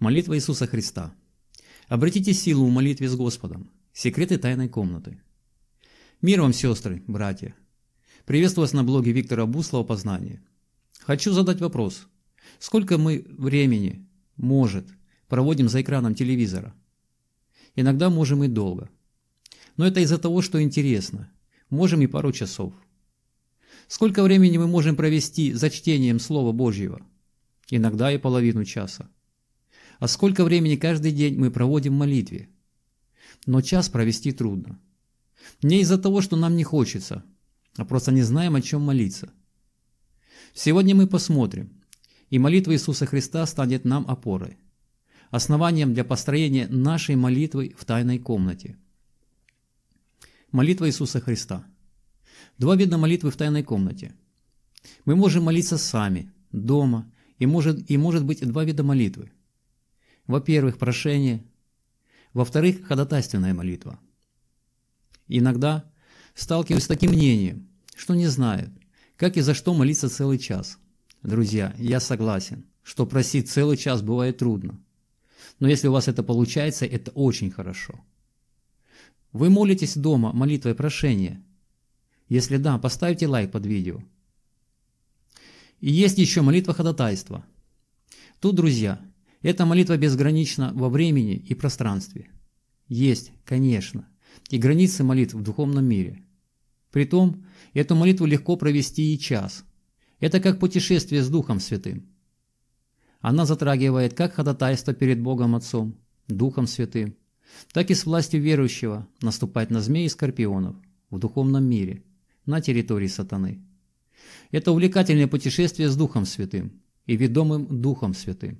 Молитва Иисуса Христа. Обратите силу в молитве с Господом. Секреты тайной комнаты. Мир вам, сестры, братья. Приветствую вас на блоге Виктора Буслова «Познание». Хочу задать вопрос. Сколько мы времени, может, проводим за экраном телевизора? Иногда можем и долго. Но это из-за того, что интересно. Можем и пару часов. Сколько времени мы можем провести за чтением Слова Божьего? Иногда и половину часа. А сколько времени каждый день мы проводим в молитве? Но час провести трудно. Не из-за того, что нам не хочется, а просто не знаем, о чем молиться. Сегодня мы посмотрим, и молитва Иисуса Христа станет нам опорой, основанием для построения нашей молитвы в тайной комнате. Молитва Иисуса Христа. Два вида молитвы в тайной комнате. Мы можем молиться сами, дома, и может, и может быть два вида молитвы – во-первых, прошение. Во-вторых, ходатайственная молитва. Иногда сталкиваюсь с таким мнением, что не знают, как и за что молиться целый час. Друзья, я согласен, что просить целый час бывает трудно. Но если у вас это получается, это очень хорошо. Вы молитесь дома молитвой прошения? Если да, поставьте лайк под видео. И есть еще молитва ходатайства. Тут, друзья, эта молитва безгранична во времени и пространстве. Есть, конечно, и границы молитв в духовном мире. Притом, эту молитву легко провести и час. Это как путешествие с Духом Святым. Она затрагивает как ходатайство перед Богом Отцом, Духом Святым, так и с властью верующего наступать на змей и скорпионов в духовном мире, на территории сатаны. Это увлекательное путешествие с Духом Святым и ведомым Духом Святым.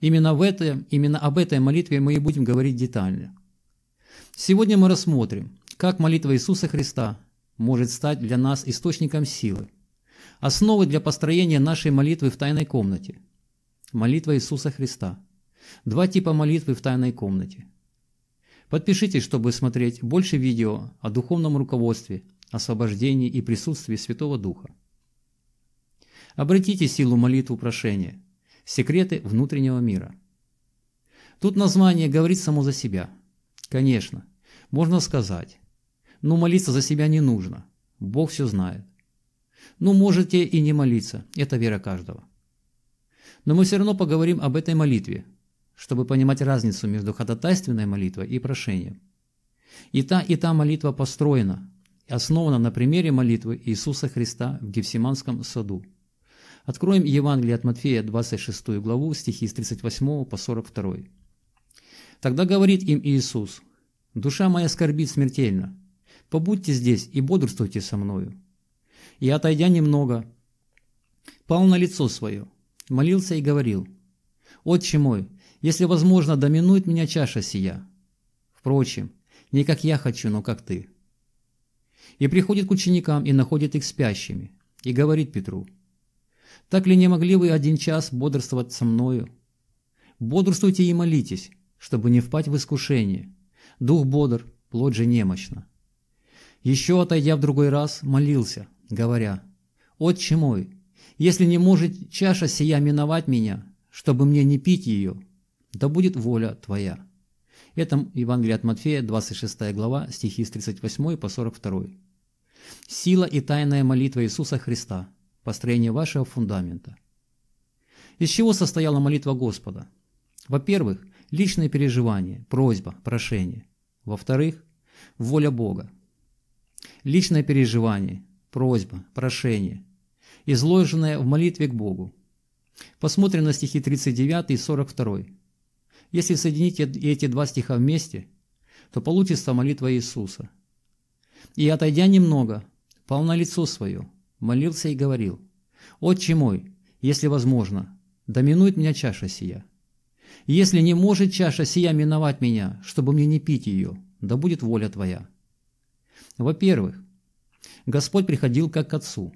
Именно, в этой именно об этой молитве мы и будем говорить детально. Сегодня мы рассмотрим, как молитва Иисуса Христа может стать для нас источником силы, основой для построения нашей молитвы в тайной комнате. Молитва Иисуса Христа. Два типа молитвы в тайной комнате. Подпишитесь, чтобы смотреть больше видео о духовном руководстве, освобождении и присутствии Святого Духа. Обратите силу молитву прошения – Секреты внутреннего мира. Тут название говорит само за себя. Конечно, можно сказать. Но «Ну, молиться за себя не нужно. Бог все знает. Ну, можете и не молиться. Это вера каждого. Но мы все равно поговорим об этой молитве, чтобы понимать разницу между ходатайственной молитвой и прошением. И та, и та молитва построена, основана на примере молитвы Иисуса Христа в Гефсиманском саду. Откроем Евангелие от Матфея, 26 главу, стихи с 38 по 42. Тогда говорит им Иисус, «Душа моя скорбит смертельно, побудьте здесь и бодрствуйте со мною». И отойдя немного, пал на лицо свое, молился и говорил, «Отче мой, если возможно, доминует меня чаша сия. Впрочем, не как я хочу, но как ты». И приходит к ученикам и находит их спящими, и говорит Петру, так ли не могли вы один час бодрствовать со мною? Бодрствуйте и молитесь, чтобы не впать в искушение. Дух бодр, плоть же немощна. Еще, отойдя в другой раз, молился, говоря, «Отче мой, если не может чаша сия миновать меня, чтобы мне не пить ее, да будет воля Твоя». Это Евангелие от Матфея, 26 глава, стихи с 38 по 42. Сила и тайная молитва Иисуса Христа – построения вашего фундамента. Из чего состояла молитва Господа? Во-первых, личные переживания, просьба, прошение. Во-вторых, воля Бога. Личное переживание, просьба, прошение, изложенное в молитве к Богу. Посмотрим на стихи 39 и 42. Если соединить эти два стиха вместе, то получится молитва Иисуса. «И отойдя немного, пал на лицо свое, молился и говорил, «Отче мой, если возможно, доминует меня чаша сия. Если не может чаша сия миновать меня, чтобы мне не пить ее, да будет воля твоя». Во-первых, Господь приходил как к Отцу.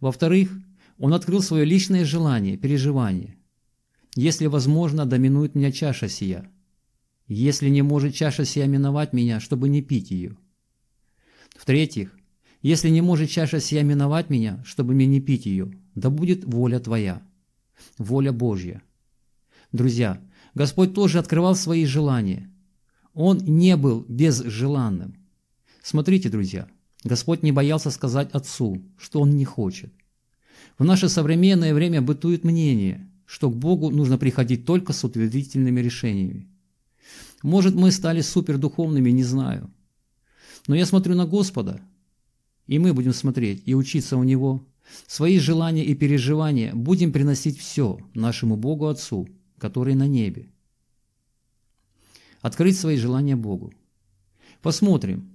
Во-вторых, Он открыл свое личное желание, переживание. «Если возможно, доминует меня чаша сия. Если не может чаша сия миновать меня, чтобы не пить ее». В-третьих, если не может чаша сия миновать меня, чтобы мне не пить ее, да будет воля твоя, воля Божья. Друзья, Господь тоже открывал свои желания. Он не был безжеланным. Смотрите, друзья, Господь не боялся сказать Отцу, что Он не хочет. В наше современное время бытует мнение, что к Богу нужно приходить только с утвердительными решениями. Может, мы стали супердуховными, не знаю. Но я смотрю на Господа, и мы будем смотреть и учиться у него. Свои желания и переживания будем приносить все нашему Богу Отцу, который на небе. Открыть свои желания Богу. Посмотрим,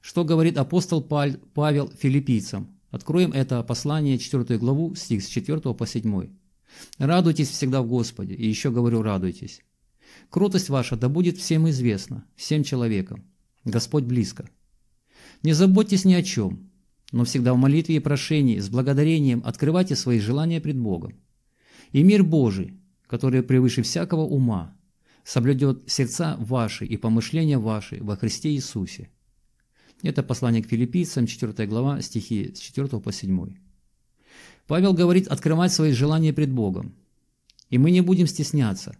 что говорит апостол Павел филиппийцам. Откроем это послание, 4 главу, стих с 4 по 7. «Радуйтесь всегда в Господе, и еще говорю, радуйтесь. Кротость ваша да будет всем известна, всем человекам. Господь близко». Не заботьтесь ни о чем, но всегда в молитве и прошении с благодарением открывайте свои желания пред Богом. И мир Божий, который превыше всякого ума, соблюдет сердца ваши и помышления ваши во Христе Иисусе. Это послание к филиппийцам, 4 глава, стихи с 4 по 7. Павел говорит открывать свои желания пред Богом. И мы не будем стесняться.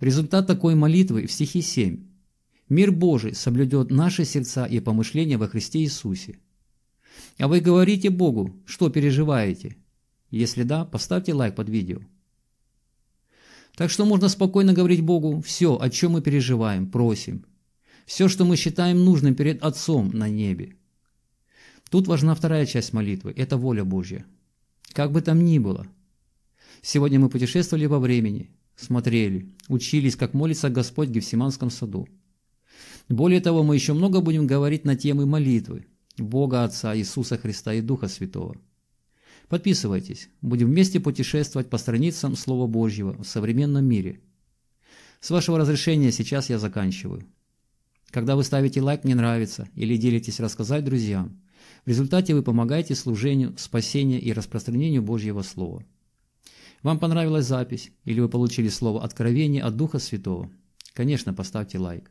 Результат такой молитвы в стихе 7. Мир Божий соблюдет наши сердца и помышления во Христе Иисусе. А вы говорите Богу, что переживаете? Если да, поставьте лайк под видео. Так что можно спокойно говорить Богу все, о чем мы переживаем, просим. Все, что мы считаем нужным перед Отцом на небе. Тут важна вторая часть молитвы – это воля Божья. Как бы там ни было. Сегодня мы путешествовали во времени, смотрели, учились, как молится Господь в Гефсиманском саду. Более того, мы еще много будем говорить на темы молитвы, Бога Отца, Иисуса Христа и Духа Святого. Подписывайтесь, будем вместе путешествовать по страницам Слова Божьего в современном мире. С вашего разрешения сейчас я заканчиваю. Когда вы ставите лайк «Мне нравится» или делитесь «Рассказать друзьям», в результате вы помогаете служению, спасению и распространению Божьего Слова. Вам понравилась запись или вы получили слово «Откровение» от Духа Святого? Конечно, поставьте лайк.